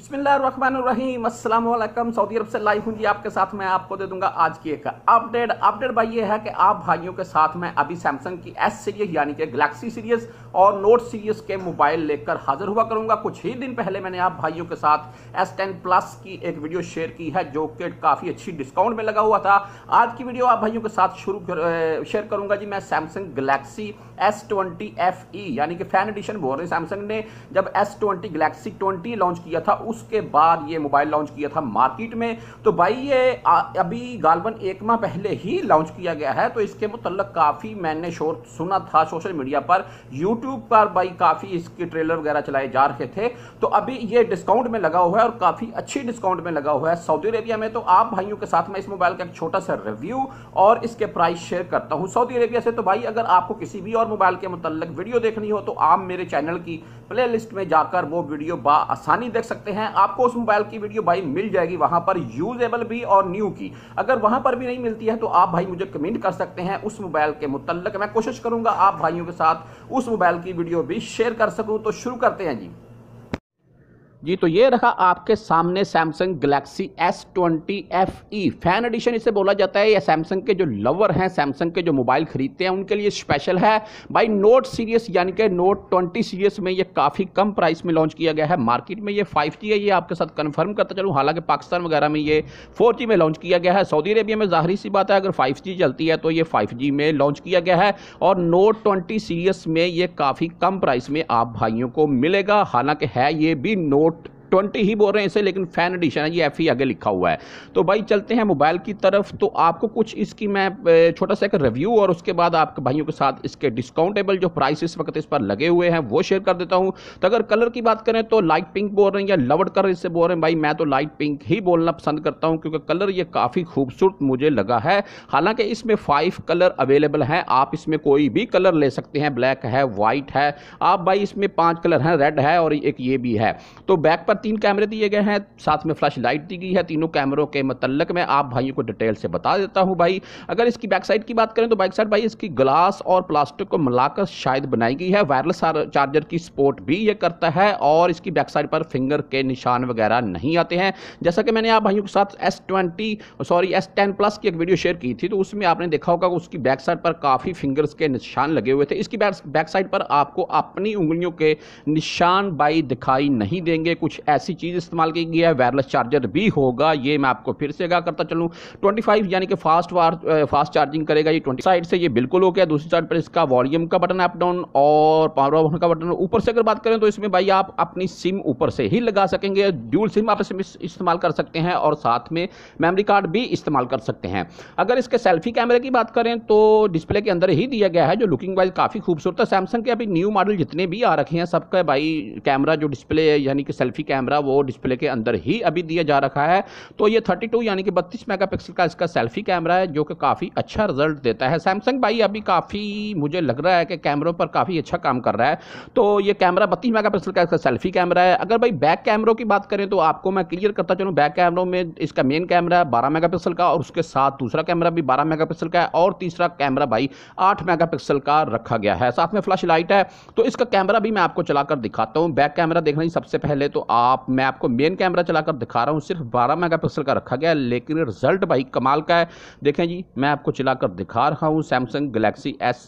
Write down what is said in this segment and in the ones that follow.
बिस्मिल्लाम Aslam Saudi अरब से live हूँ जी आपके साथ मैं आपको दे दूंगा आज की एक अपडेट अपडेट भाई ये है कि आप भाइयों के साथ मैं अभी सैमसंग की एस सीरीज यानी कि गलेक्सी सीरीज और नोट सीरीज के मोबाइल लेकर हाजिर हुआ करूंगा कुछ ही दिन पहले मैंने आप भाइयों के साथ एस टेन प्लस की एक वीडियो शेयर की है जो कि काफ़ी अच्छी डिस्काउंट में लगा हुआ था आज की वीडियो आप भाइयों के साथ शुरू कर, शेयर करूंगा जी मैं Samsung Galaxy S twenty F E यानी कि फैन एडिशन बोल रहे सैमसंग ने जब S twenty Galaxy twenty launch किया था उसके बाद ये मोबाइल लॉन्च किया था मार्केट में तो भाई ये अभी गालबन एक माह पहले ही लॉन्च किया गया है तो इसके मुतलक काफ़ी मैंने शोर सुना था सोशल मीडिया पर यूट्यूब पर भाई काफ़ी इसके ट्रेलर वगैरह चलाए जा रहे थे तो अभी ये डिस्काउंट में लगा हुआ है और काफ़ी अच्छी डिस्काउंट में लगा हुआ है सऊदी अरेबिया में तो आप भाइयों के साथ में इस मोबाइल का एक छोटा सा रिव्यू और इसके प्राइस शेयर करता हूँ सऊदी अरेबिया से तो भाई अगर आपको किसी भी और मोबाइल के मुतल वीडियो देखनी हो तो आप मेरे चैनल की प्लेलिस्ट में जाकर वो वीडियो बा आसानी देख सकते हैं हैं आपको उस मोबाइल की वीडियो भाई मिल जाएगी वहां पर यूजेबल भी और न्यू की अगर वहां पर भी नहीं मिलती है तो आप भाई मुझे कमेंट कर सकते हैं उस मोबाइल के मुतलक मैं कोशिश करूंगा आप भाइयों के साथ उस मोबाइल की वीडियो भी शेयर कर सकूं तो शुरू करते हैं जी जी तो ये रखा आपके सामने Samsung Galaxy S twenty F E fan edition इसे बोला जाता है या सैमसंग के जो लवर हैं सैमसंग के जो मोबाइल खरीदते हैं उनके लिए स्पेशल है बाई नोट सीरीज यानी कि नोट ट्वेंटी सीरीज में ये काफ़ी कम प्राइस में लॉन्च किया गया है मार्केट में ये फाइव जी है ये आपके साथ कन्फर्म करता चलूँ हालांकि पाकिस्तान वगैरह में ये फोर में लॉन्च किया गया है सऊदी अरेबिया में जाहरी सी बात है अगर फाइव चलती है तो ये फाइव में लॉन्च किया गया है और नोट ट्वेंटी सीरीज में ये काफ़ी कम प्राइस में आप भाइयों को मिलेगा हालांकि है ये भी नोट ट्वेंटी ही बोल रहे हैं इसे लेकिन फ़ैन एडिशन है ये एफ e आगे लिखा हुआ है तो भाई चलते हैं मोबाइल की तरफ तो आपको कुछ इसकी मैं छोटा सा एक रिव्यू और उसके बाद आपके भाइयों के साथ इसके डिस्काउंटेबल जो प्राइस इस वक्त इस पर लगे हुए हैं वो शेयर कर देता हूँ तो अगर कलर की बात करें तो लाइट पिंक बोल रहे हैं या लवड कलर इससे बोल रहे हैं भाई मैं तो लाइट पिंक ही बोलना पसंद करता हूँ क्योंकि कलर ये काफ़ी खूबसूरत मुझे लगा है हालांकि इसमें फाइव कलर अवेलेबल हैं आप इसमें कोई भी कलर ले सकते हैं ब्लैक है वाइट है आप भाई इसमें पाँच कलर हैं रेड है और एक ये भी है तो बैक पर तीन कैमरे दिए गए हैं साथ में फ्लैश लाइट दी गई है तीनों कैमरों के मतलब मैं आप भाइयों को डिटेल से बता देता हूँ भाई अगर इसकी बैक साइड की बात करें तो बैक साइड भाई इसकी ग्लास और प्लास्टिक को मिलाकर शायद बनाई गई है वायरलेस चार्जर की सपोर्ट भी ये करता है और इसकी बैक साइड पर फिंगर के निशान वगैरह नहीं आते हैं जैसा कि मैंने आप भाइयों के साथ S sorry S ten plus की एक वीडियो शेयर की थी तो उसमें आपने देखा होगा उसकी बैक साइड पर काफ़ी फिंगर्स के निशान लगे हुए थे इसकी बैक साइड पर आपको अपनी उंगलियों के निशान बाई दिखाई नहीं देंगे कुछ ऐसी चीज़ इस्तेमाल की गई है वायरलेस चार्जर भी होगा ये मैं आपको फिर से आगा करता चलूँ ट्वेंटी यानी कि फास्ट वार फास्ट चार्जिंग करेगा ये ट्वेंटी साइड से ये बिल्कुल ओके है दूसरी साइड पर इसका वॉल्यूम का बटन अप डाउन और पावर ऑफ का बटन ऊपर से अगर बात करें तो इसमें भाई आप अपनी सिम ऊपर से ही लगा सकेंगे ड्यूल सिम आप इसमें इस्तेमाल कर सकते हैं और साथ में मेमोरी कार्ड भी इस्तेमाल कर सकते हैं अगर इसके सेल्फी कैमरे की बात करें तो डिस्प्ले के अंदर ही दिया गया है जो लुकिंग वाइज काफ़ी खूबसूरत है सैमसंग के अभी न्यू मॉडल जितने भी आ रखे हैं सबका भाई कैमरा जो डिस्प्ले है यानी कि सेल्फी कैमरा कैमरा वो डिस्प्ले के अंदर ही अभी दिया जा रखा है तो ये 32 यानी कि 32 मेगापिक्सल का इसका सेल्फी कैमरा है जो कि काफ़ी अच्छा रिजल्ट देता है सैमसंग भाई अभी काफ़ी मुझे लग रहा है कि कैमरों पर काफ़ी अच्छा काम कर रहा है तो ये कैमरा बत्तीस मेगा का इसका सेल्फी कैमरा है अगर भाई बैक कैमरों की बात करें तो आपको मैं क्लियर करता चलूँ बैक कैमरों में इसका मेन कैमरा है बारह मेगा का और उसके साथ दूसरा कैमरा भी बारह मेगा का है और तीसरा कैमरा भाई आठ मेगा का रखा गया है साथ में फ्लैश लाइट है तो इसका कैमरा भी मैं आपको चलाकर दिखाता हूँ बैक कैमरा देखना ही सबसे पहले तो आप आप मैं आपको मेन कैमरा चलाकर दिखा रहा हूँ सिर्फ 12 मेगापिक्सल का रखा गया है लेकिन रिजल्ट भाई कमाल का है देखें जी मैं आपको चलाकर दिखा रहा हूँ Samsung Galaxy S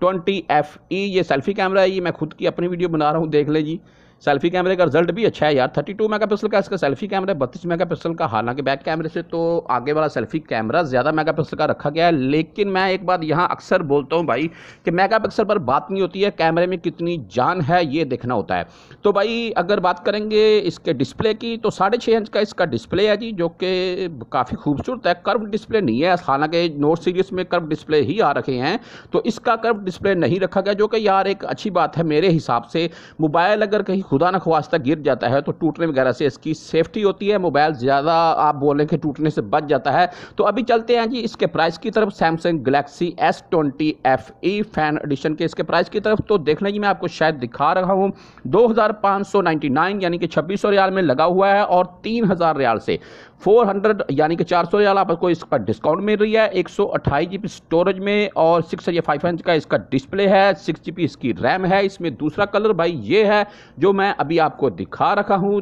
twenty F E ये सेल्फी कैमरा है ये मैं खुद की अपनी वीडियो बना रहा हूँ देख ले जी सेल्फी कैमरे का रिजल्ट भी अच्छा है यार 32 मेगापिक्सल का इसका सेल्फी कैमरा है बत्तीस पिक्सल का हालांकि बैक कैमरे से तो आगे वाला सेल्फी कैमरा ज़्यादा पिक्सल का रखा गया है लेकिन मैं एक बात यहाँ अक्सर बोलता हूँ भाई कि पिक्सल पर बात नहीं होती है कैमरे में कितनी जान है ये देखना होता है तो भाई अगर बात करेंगे इसके डिस्प्ले की तो साढ़े छः इंच का इसका डिस्प्ले है जी जो कि काफ़ी खूबसूरत है कर्व डिस्प्ले नहीं है हालांकि नोट सीरीज़ में कर्व डिस्प्ले ही आ रखे हैं तो इसका कर्व डिस्प्ले नहीं रखा गया जो कि यार एक अच्छी बात है मेरे हिसाब से मोबाइल अगर कहीं खुदा न खवास्ता गिर जाता है तो टूटने वगैरह से इसकी सेफ्टी होती है मोबाइल ज़्यादा आप बोलें कि टूटने से बच जाता है तो अभी चलते हैं जी इसके प्राइस की तरफ Samsung Galaxy S twenty F E fan edition के इसके प्राइस की तरफ तो देखना जी मैं आपको शायद दिखा रहा हूँ दो हज़ार पाँच सौ नाइन्टी नाइन यानी कि छब्बीस सौ रियाल में लगा हुआ है और तीन हज़ार रियाल से फोर हंड्रेड यानी कि चार सौ रियाल आपको इस पर डिस्काउंट मिल रही है एक सौ अट्ठाईस जी बी स्टोरेज में और सिक्स या फाइव इंच का इसका डिस्प्ले है सिक्स जी बी इसकी रैम है इसमें दूसरा कलर भाई ये है जो मैं अभी आपको दिखा रखा हूँ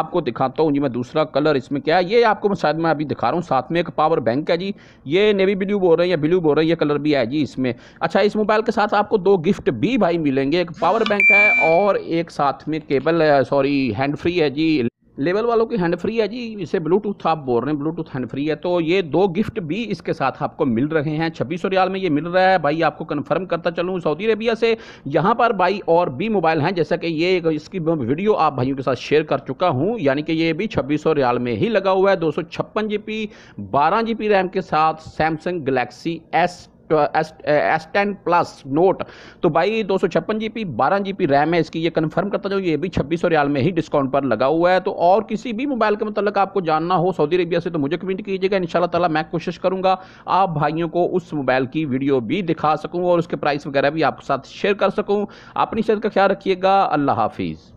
आपको दिखाता हूँ जी मैं दूसरा कलर इसमें क्या है ये आपको शायद मैं अभी दिखा रहा हूँ साथ में एक पावर बैंक है जी ये नेवी ब्लू बोल रहे हैं या ब्लू बोल रहे हैं ये कलर भी है जी इसमें अच्छा इस मोबाइल के साथ आपको दो गिफ्ट भी भाई मिलेंगे एक पावर बैंक है और एक साथ में केबल सॉरी हैंड फ्री है जी लेवल वालों की हैंड फ्री है जी इसे ब्लूटूथ आप बोल रहे हैं ब्लूटूथ हैंड फ्री है तो ये दो गिफ्ट भी इसके साथ आपको मिल रहे हैं छब्बीस सौ रियाल में ये मिल रहा है भाई आपको कन्फर्म करता चलूँ सऊदी अरेबिया से यहाँ पर भाई और भी मोबाइल हैं जैसा कि ये इसकी वीडियो आप भाइयों के साथ शेयर कर चुका हूँ यानी कि ये भी छब्बीस सौ रियाल में ही लगा हुआ है दो सौ छप्पन जी रैम के साथ Samsung Galaxy S S ten plus Note तो भाई दो सौ छप्पन जी पी बारह जी पी रैम है इसकी ये कन्फर्म करता जाऊँ ये भी छब्बीस सौ रियाल में ही डिस्काउंट पर लगा हुआ है तो और किसी भी मोबाइल के मतलब आपको जानना हो सऊदी अरबिया से तो मुझे कमेंट कीजिएगा इन तला मैं कोशिश करूँगा आप भाइयों को उस मोबाइल की वीडियो भी दिखा सकूँ और उसके प्राइस वगैरह भी आपके साथ शेयर कर सकूँ अपनी सेहत का ख्याल रखिएगा अल्लाह हाफिज़